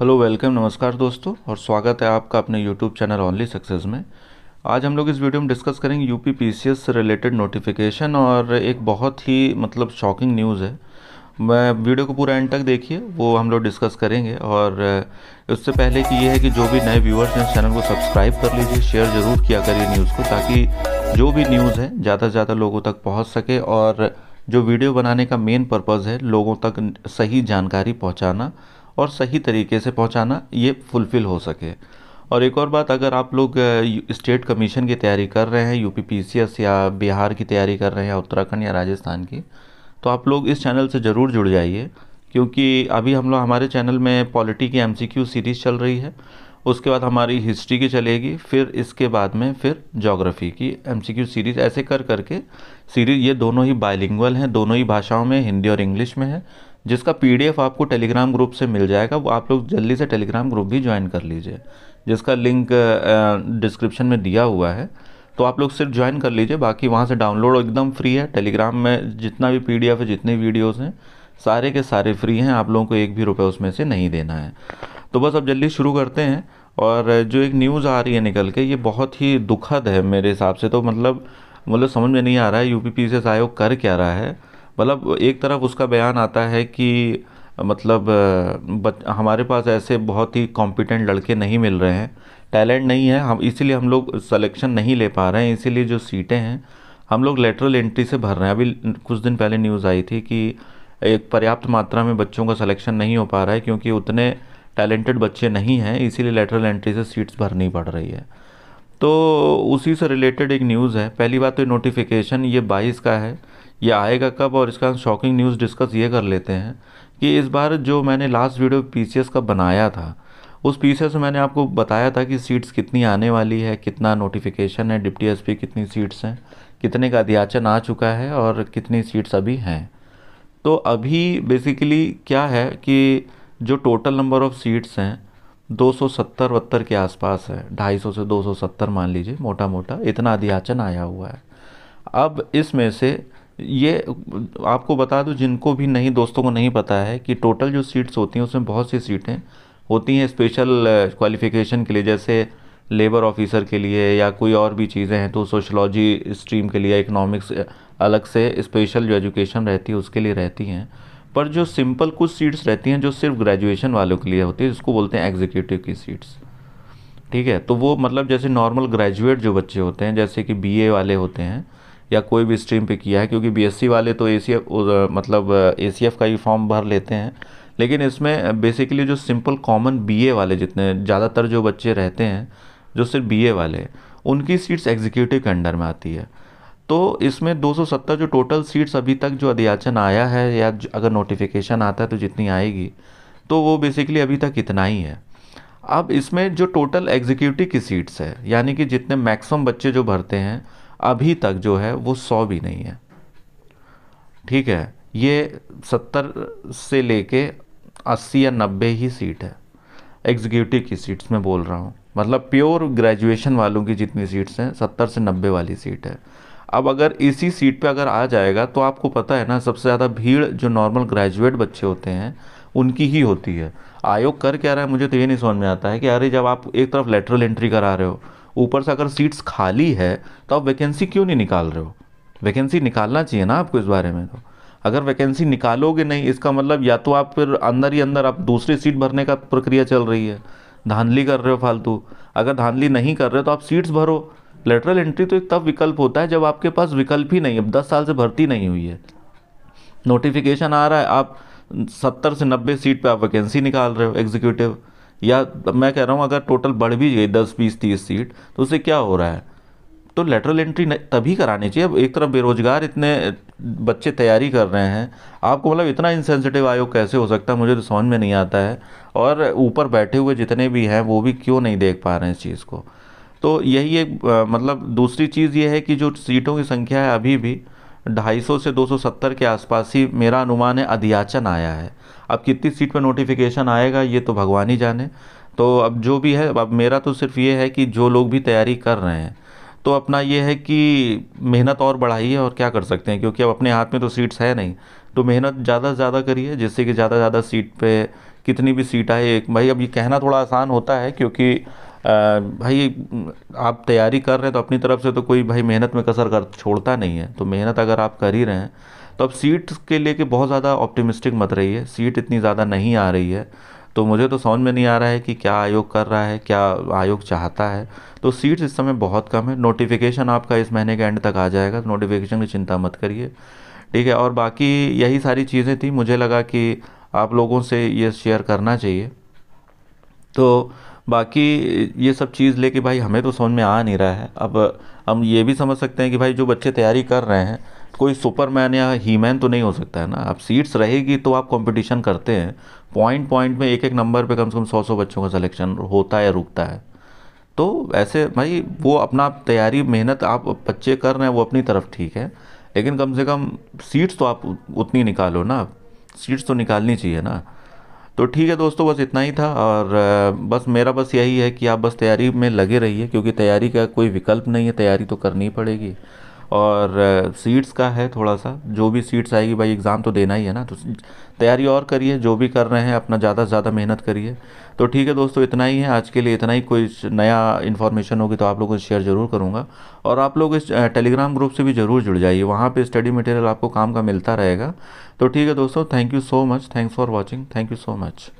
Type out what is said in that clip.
hello welcome नमस्कार दोस्तों और स्वागत है आपका अपने यूट्यूब चैनल ऑनली सक्सेस में आज हम लोग इस वीडियो में डिस्कस करेंगे यूपी पी से रिलेटेड नोटिफिकेशन और एक बहुत ही मतलब शॉकिंग न्यूज़ है मैं वीडियो को पूरा एंड तक देखिए वो हम लोग डिस्कस करेंगे और उससे पहले कि ये है कि जो भी नए व्यूअर्स हैं चैनल को सब्सक्राइब कर लीजिए शेयर ज़रूर किया करिए न्यूज़ को ताकि जो भी न्यूज़ है ज़्यादा से ज़्यादा लोगों तक पहुँच सके और जो वीडियो बनाने का मेन पर्पज़ है लोगों तक सही जानकारी पहुँचाना और सही तरीके से पहुंचाना ये फुलफ़िल हो सके और एक और बात अगर आप लोग स्टेट कमीशन की तैयारी कर रहे हैं यूपीपीसीएस या बिहार की तैयारी कर रहे हैं उत्तराखंड या राजस्थान की तो आप लोग इस चैनल से ज़रूर जुड़ जाइए क्योंकि अभी हम लोग हमारे चैनल में पॉलिटी की एम सीरीज़ चल रही है उसके बाद हमारी हिस्ट्री की चलेगी फिर इसके बाद में फिर जोग्राफ़ी की एम सीरीज़ ऐसे कर करके सीरीज़ ये दोनों ही बायलिंगुअल हैं दोनों ही भाषाओं में हिंदी और इंग्लिश में है जिसका पीडीएफ आपको टेलीग्राम ग्रुप से मिल जाएगा वो आप लोग जल्दी से टेलीग्राम ग्रुप भी ज्वाइन कर लीजिए जिसका लिंक डिस्क्रिप्शन में दिया हुआ है तो आप लोग सिर्फ ज्वाइन कर लीजिए बाकी वहाँ से डाउनलोड एकदम फ्री है टेलीग्राम में जितना भी पी है जितने वीडियोज़ हैं सारे के सारे फ्री हैं आप लोगों को एक भी रुपये उसमें से नहीं देना है तो बस अब जल्दी शुरू करते हैं और जो एक न्यूज़ आ रही है निकल के ये बहुत ही दुखद है मेरे हिसाब से तो मतलब मतलब समझ में नहीं आ रहा है यू पी आयोग कर क्या रहा है मतलब एक तरफ उसका बयान आता है कि मतलब बच हमारे पास ऐसे बहुत ही कॉम्पिटेंट लड़के नहीं मिल रहे हैं टैलेंट नहीं है हम इसीलिए हम लोग सलेक्शन नहीं ले पा रहे हैं इसीलिए जो सीटें हैं हम लोग लेटरल एंट्री से भर रहे हैं अभी कुछ दिन पहले न्यूज़ आई थी कि एक पर्याप्त मात्रा में बच्चों का सलेक्शन नहीं हो पा रहा है क्योंकि उतने टैलेंटेड बच्चे नहीं हैं इसीलिए लेटरल एंट्री से सीट्स भरनी पड़ रही है तो उसी से रिलेटेड एक न्यूज़ है पहली बात तो ये नोटिफिकेशन ये बाईस का है ये आएगा कब और इसका हम शॉकिंग न्यूज़ डिस्कस ये कर लेते हैं कि इस बार जो मैंने लास्ट वीडियो पी का बनाया था उस पी से मैंने आपको बताया था कि सीट्स कितनी आने वाली है कितना नोटिफिकेशन है डिप्टी एस कितनी सीट्स हैं कितने का अध्याचन आ चुका है और कितनी सीट्स अभी हैं तो अभी बेसिकली क्या है कि जो टोटल नंबर ऑफ़ सीट्स हैं 270 वत्तर के आसपास है 250 से 270 मान लीजिए मोटा मोटा इतना अधियाचन आया हुआ है अब इसमें से ये आपको बता दूं जिनको भी नहीं दोस्तों को नहीं पता है कि टोटल जो सीट्स होती हैं उसमें बहुत सी सीटें होती हैं स्पेशल क्वालिफिकेशन के लिए जैसे लेबर ऑफिसर के लिए या कोई और भी चीज़ें हैं तो सोशलॉजी स्ट्रीम के लिए इकनॉमिक्स अलग से स्पेशल जो एजुकेशन रहती है उसके लिए रहती हैं पर जो सिंपल कुछ सीट्स रहती हैं जो सिर्फ ग्रेजुएशन वालों के लिए होती है उसको बोलते हैं एग्जीक्यूटिव की सीट्स ठीक है तो वो मतलब जैसे नॉर्मल ग्रेजुएट जो बच्चे होते हैं जैसे कि बी वाले होते हैं या कोई भी स्ट्रीम पे किया है क्योंकि बीएससी वाले तो ए मतलब ए का ही फॉर्म भर लेते हैं लेकिन इसमें बेसिकली जो सिंपल कॉमन बीए वाले जितने ज़्यादातर जो बच्चे रहते हैं जो सिर्फ बीए वाले उनकी सीट्स एग्जीक्यूटिव के अंडर में आती है तो इसमें 270 जो टोटल सीट्स अभी तक जो अध्याचन आया है या अगर नोटिफिकेशन आता है तो जितनी आएगी तो वो बेसिकली अभी तक इतना ही है अब इसमें जो टोटल एग्जीक्यूटिव की सीट्स है यानी कि जितने मैक्सिमम बच्चे जो भरते हैं अभी तक जो है वो सौ भी नहीं है ठीक है ये सत्तर से लेके अस्सी या नब्बे ही सीट है एग्जीक्यूटिव की सीट्स में बोल रहा हूँ मतलब प्योर ग्रेजुएशन वालों की जितनी सीट्स हैं सत्तर से नब्बे वाली सीट है अब अगर इसी सीट पे अगर आ जाएगा तो आपको पता है ना सबसे ज़्यादा भीड़ जो नॉर्मल ग्रेजुएट बच्चे होते हैं उनकी ही होती है आयोग कर क्या रहा है मुझे तो ये नहीं समझ में आता है कि अरे जब आप एक तरफ लेटरल एंट्री करा रहे हो ऊपर से अगर सीट्स खाली है तो आप वैकेंसी क्यों नहीं निकाल रहे हो वैकेंसी निकालना चाहिए ना आपको इस बारे में तो अगर वैकेंसी निकालोगे नहीं इसका मतलब या तो आप फिर अंदर ही अंदर आप दूसरी सीट भरने का प्रक्रिया चल रही है धांधली कर रहे हो फालतू अगर धांधली नहीं कर रहे हो तो आप सीट्स भरो लेटरल एंट्री तो एक तब विकल्प होता है जब आपके पास विकल्प ही नहीं अब दस साल से भर्ती नहीं हुई है नोटिफिकेशन आ रहा है आप सत्तर से नब्बे सीट पे आप वैकेंसी निकाल रहे हो एग्जीक्यूटिव या मैं कह रहा हूँ अगर टोटल बढ़ भी गई दस बीस तीस सीट तो उससे क्या हो रहा है तो लेटरल एंट्री तभी करानी चाहिए अब एक तरफ बेरोजगार इतने बच्चे तैयारी कर रहे हैं आपको मतलब इतना इंसेंसिटिव आयोग कैसे हो सकता है मुझे तो समझ में नहीं आता है और ऊपर बैठे हुए जितने भी हैं वो भी क्यों नहीं देख पा रहे हैं इस चीज़ को तो यही एक मतलब दूसरी चीज़ ये है कि जो सीटों की संख्या है अभी भी 250 से 270 के आसपास ही मेरा अनुमान है अधियाचन आया है अब कितनी सीट पर नोटिफिकेशन आएगा ये तो भगवान ही जाने तो अब जो भी है अब मेरा तो सिर्फ ये है कि जो लोग भी तैयारी कर रहे हैं तो अपना ये है कि मेहनत और बढ़ाइए और क्या कर सकते हैं क्योंकि अब अपने हाथ में तो सीट्स है नहीं तो मेहनत ज़्यादा से ज़्यादा करिए जिससे कि ज़्यादा से ज़्यादा सीट पे कितनी भी सीट आए एक भाई अब ये कहना थोड़ा आसान होता है क्योंकि भाई आप तैयारी कर रहे हैं तो अपनी तरफ से तो कोई भाई मेहनत में कसर कर छोड़ता नहीं है तो मेहनत अगर आप कर ही रहे हैं तो अब सीट के लेके बहुत ज़्यादा ऑप्टिमिस्टिक मत रही है सीट इतनी ज़्यादा नहीं आ रही है तो मुझे तो समझ में नहीं आ रहा है कि क्या आयोग कर रहा है क्या आयोग चाहता है तो सीट्स इस समय बहुत कम है नोटिफिकेशन आपका इस महीने के एंड तक आ जाएगा तो नोटिफिकेशन की चिंता मत करिए ठीक है और बाकी यही सारी चीज़ें थी मुझे लगा कि आप लोगों से ये शेयर करना चाहिए तो बाकी ये सब चीज़ लेके भाई हमें तो समझ में आ नहीं रहा है अब हम ये भी समझ सकते हैं कि भाई जो बच्चे तैयारी कर रहे हैं कोई सुपरमैन या हीमैन तो नहीं हो सकता है ना अब सीट्स रहेगी तो आप कंपटीशन करते हैं पॉइंट पॉइंट में एक एक नंबर पे कम से कम सौ सौ बच्चों का सिलेक्शन होता है या रुकता है तो ऐसे भाई वो अपना तैयारी मेहनत आप बच्चे कर रहे हैं वो अपनी तरफ ठीक है लेकिन कम से कम सीट्स तो आप उतनी निकालो ना सीट्स तो निकालनी चाहिए ना तो ठीक है दोस्तों बस इतना ही था और बस मेरा बस यही है कि आप बस तैयारी में लगे रहिए क्योंकि तैयारी का कोई विकल्प नहीं है तैयारी तो करनी पड़ेगी और सीट्स का है थोड़ा सा जो भी सीट्स आएगी भाई एग्ज़ाम तो देना ही है ना तो तैयारी और करिए जो भी कर रहे हैं अपना ज़्यादा से ज़्यादा मेहनत करिए तो ठीक है दोस्तों इतना ही है आज के लिए इतना ही कोई नया इन्फॉर्मेशन होगी तो आप लोगों को शेयर ज़रूर करूँगा और आप लोग इस टेलीग्राम ग्रुप से भी ज़रूर जुड़ जाइए वहाँ पर स्टडी मटेरियल आपको काम का मिलता रहेगा तो ठीक है दोस्तों thank you so much thanks for watching thank you so much